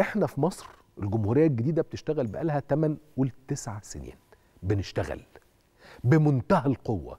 احنا في مصر الجمهوريه الجديده بتشتغل بقالها 8 قول 9 سنين بنشتغل بمنتهى القوه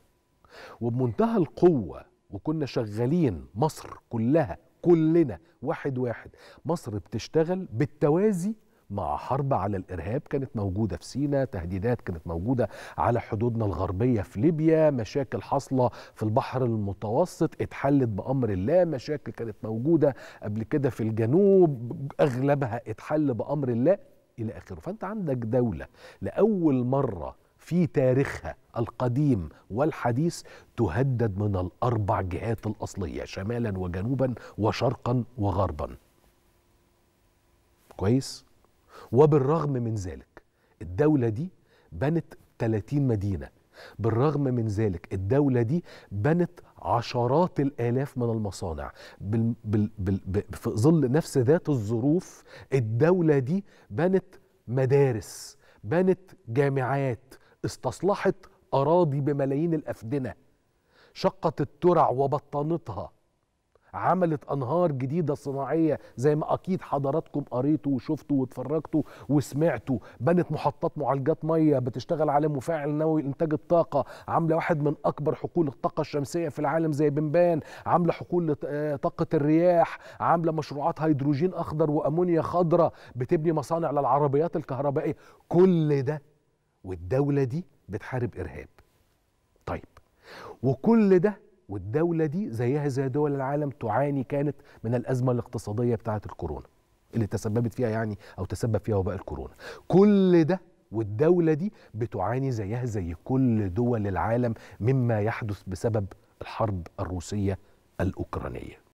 وبمنتهى القوه وكنا شغالين مصر كلها كلنا واحد واحد مصر بتشتغل بالتوازي مع حرب على الارهاب كانت موجوده في سيناء، تهديدات كانت موجوده على حدودنا الغربيه في ليبيا، مشاكل حاصله في البحر المتوسط اتحلت بامر الله، مشاكل كانت موجوده قبل كده في الجنوب اغلبها اتحل بامر الله الى اخره، فانت عندك دوله لاول مره في تاريخها القديم والحديث تهدد من الاربع جهات الاصليه شمالا وجنوبا وشرقا وغربا. كويس؟ وبالرغم من ذلك الدولة دي بنت 30 مدينة بالرغم من ذلك الدولة دي بنت عشرات الآلاف من المصانع بال بال بال في ظل نفس ذات الظروف الدولة دي بنت مدارس بنت جامعات استصلحت أراضي بملايين الأفدنة شقت الترع وبطنتها عملت انهار جديده صناعيه زي ما اكيد حضراتكم قريتوا وشفتوا واتفرجتوا وسمعتوا بنت محطات معالجات ميه بتشتغل على مفاعل نووي لانتاج الطاقه عامله واحد من اكبر حقول الطاقه الشمسيه في العالم زي بنبان عامله حقول طاقه الرياح عامله مشروعات هيدروجين اخضر وامونيا خضراء بتبني مصانع للعربيات الكهربائيه كل ده والدوله دي بتحارب ارهاب طيب وكل ده والدولة دي زيها زي دول العالم تعاني كانت من الأزمة الاقتصادية بتاعة الكورونا اللي تسببت فيها يعني أو تسبب فيها وباء الكورونا كل ده والدولة دي بتعاني زيها زي كل دول العالم مما يحدث بسبب الحرب الروسية الأوكرانية